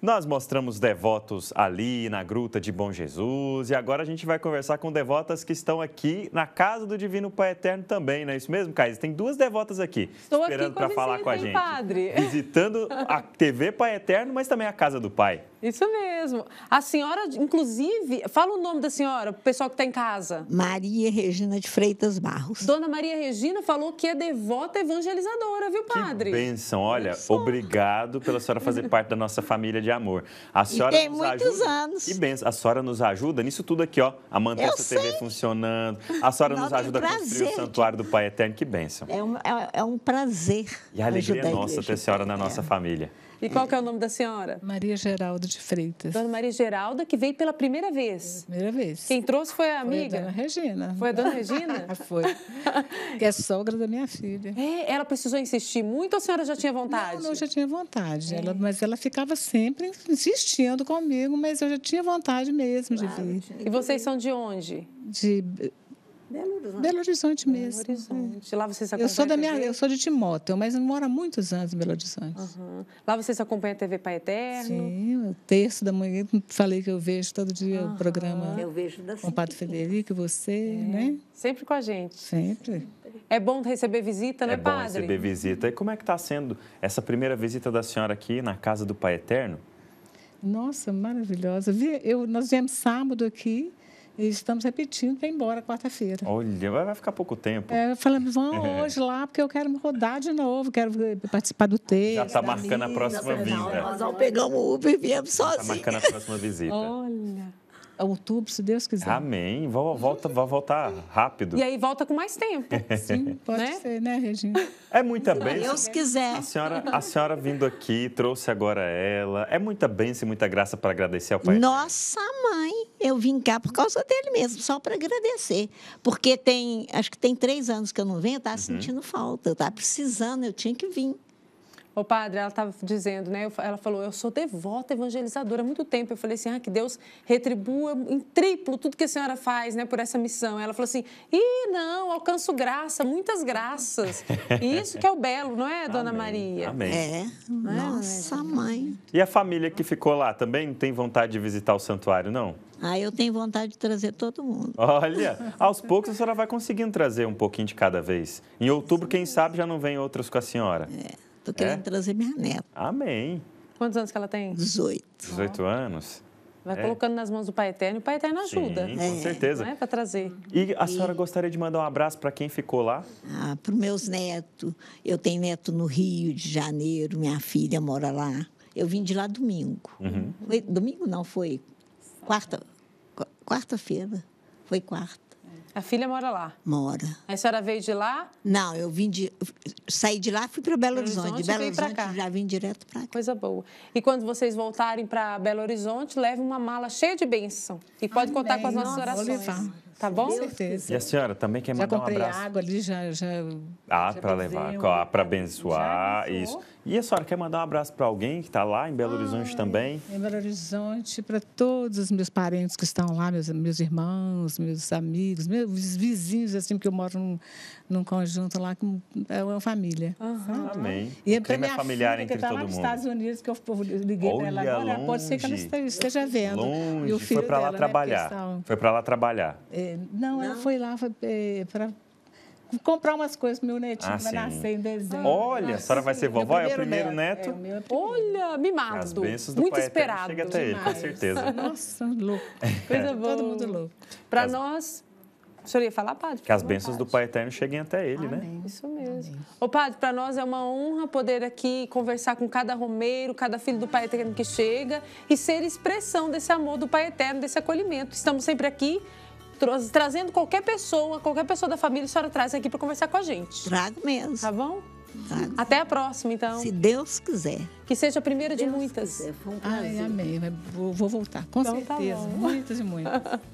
Nós mostramos devotos ali na Gruta de Bom Jesus e agora a gente vai conversar com devotas que estão aqui na Casa do Divino Pai Eterno também, não é isso mesmo, Caísa? Tem duas devotas aqui Estou esperando para falar com a gente. Padre. Visitando a TV Pai Eterno, mas também a Casa do Pai. Isso mesmo. A senhora, inclusive, fala o nome da senhora, o pessoal que está em casa. Maria Regina de Freitas Barros. Dona Maria Regina falou que é devota evangelizadora, viu, padre? Que bênção. Olha, obrigado pela senhora fazer parte da nossa família de de amor. A senhora e tem nos muitos ajuda, anos. E benção, a senhora nos ajuda nisso tudo aqui, ó, a manter a essa TV funcionando. A senhora Não, nos ajuda é um a construir o santuário do Pai Eterno, que benção. É um, é, é um prazer. E a alegria nossa ter a senhora na nossa família. E qual que é o nome da senhora? Maria Geralda de Freitas. Dona Maria Geralda, que veio pela primeira vez. Primeira vez. Quem trouxe foi a amiga? Foi a dona Regina. Foi a dona Regina? foi. Que é sogra da minha filha. É, ela precisou insistir muito ou a senhora já tinha vontade? Não, não já tinha vontade. É. Ela, mas ela ficava sempre insistindo comigo, mas eu já tinha vontade mesmo claro, de vir. E vocês são de onde? De Belo Horizonte. Belo Horizonte mesmo. Belo Horizonte. Lá vocês Eu sou da minha, eu sou de Timóteo, mas eu moro há muitos anos em Belo Horizonte. Uhum. Lá vocês acompanham a TV Pai Eterno. Sim, terço da manhã, falei que eu vejo todo dia uhum. o programa. Eu vejo da Com o Padre Federico, você, é. né? Sempre com a gente. Sempre. É bom receber visita, né, é padre? É bom receber visita. E como é que está sendo essa primeira visita da senhora aqui na casa do Pai Eterno? Nossa, maravilhosa. Eu, nós viemos sábado aqui. E estamos repetindo que ir embora quarta-feira. Olha, vai ficar pouco tempo. É, falamos, vamos é. hoje lá, porque eu quero me rodar de novo, quero eh, participar do tá texto. Já está marcando a próxima vinda. Nós vamos pegar o Uber e viemos tá sozinhos. Está marcando a próxima visita. Olha é outubro, se Deus quiser. Amém. Volta, vai voltar rápido. E aí volta com mais tempo. Sim, pode né? ser, né, Regina? É muita se bênção. Deus quiser. A senhora, a senhora vindo aqui, trouxe agora ela. É muita bênção e muita graça para agradecer ao Pai. Nossa mãe eu vim cá por causa dele mesmo, só para agradecer. Porque tem, acho que tem três anos que eu não venho, eu tá estava uhum. sentindo falta, eu tá estava precisando, eu tinha que vir. O padre, ela estava dizendo, né? Ela falou, eu sou devota evangelizadora há muito tempo. Eu falei assim, ah, que Deus retribua em triplo tudo que a senhora faz, né, por essa missão. Ela falou assim, e não, alcanço graça, muitas graças. isso que é o belo, não é, dona Amém. Maria? Amém. É, é nossa é, mãe. E a família que ficou lá também tem vontade de visitar o santuário, não? Ah, eu tenho vontade de trazer todo mundo. Olha, aos poucos a senhora vai conseguindo trazer um pouquinho de cada vez. Em outubro, quem sabe, já não vem outras com a senhora. É. Estou querendo é? trazer minha neta. Amém. Quantos anos que ela tem? 18. 18 anos? Vai é. colocando nas mãos do Pai Eterno, o Pai Eterno ajuda. Sim, com é. certeza. É? Né, para trazer. E a senhora gostaria de mandar um abraço para quem ficou lá? Ah, para os meus netos. Eu tenho neto no Rio de Janeiro, minha filha mora lá. Eu vim de lá domingo. Uhum. Foi, domingo não, foi quarta, quarta-feira. Foi quarta. A filha mora lá? Mora. A senhora veio de lá? Não, eu vim de. Saí de lá fui para Belo Horizonte. Horizonte de Belo Horizonte já vim direto para cá. Coisa boa. E quando vocês voltarem para Belo Horizonte, leve uma mala cheia de bênção. E pode contar com as nossas orações. Vou levar. Tá bom? Com certeza. E a senhora também quer já mandar um abraço? Já comprei água ali, já... já ah, para levar, um... para abençoar, isso. E a senhora quer mandar um abraço para alguém que está lá em Belo Horizonte Ai, também? Em Belo Horizonte, para todos os meus parentes que estão lá, meus, meus irmãos, meus amigos, meus vizinhos, assim, porque eu moro num, num conjunto lá que é uma família. Uhum. Amém. E é o é minha é familiar filha, entre tá todo mundo. nos Estados Unidos, que eu liguei para ela agora, longe, pode ser que ela esteja vendo. Longe, e o filho né, foi para lá, né, lá trabalhar. Foi para lá trabalhar não, não, ela foi lá é, para comprar umas coisas meu netinho ah, vai sim. nascer em dezembro. Olha, a senhora vai ser vovó, é o primeiro neto. É, é primeiro. Olha, mimado. As bênçãos do Muito pai esperado. Chega até ele, com certeza. Nossa, louco. Coisa é. boa. Todo mundo louco. Para as... nós, o senhor ia falar, padre? Que as bênçãos do Pai Eterno cheguem até ele, né? Amém. né? Isso mesmo. Ô, padre, para nós é uma honra poder aqui conversar com cada romeiro, cada filho do Pai Eterno que chega e ser expressão desse amor do Pai Eterno, desse acolhimento. Estamos sempre aqui trazendo qualquer pessoa, qualquer pessoa da família, a senhora traz aqui para conversar com a gente. Trago mesmo. Tá bom? Trago. Até a próxima, então. Se Deus quiser. Que seja a primeira Deus de muitas. Quiser, foi um prazer. Ai, amém. Vou voltar, com então, tá certeza. Tá muitas e muitas.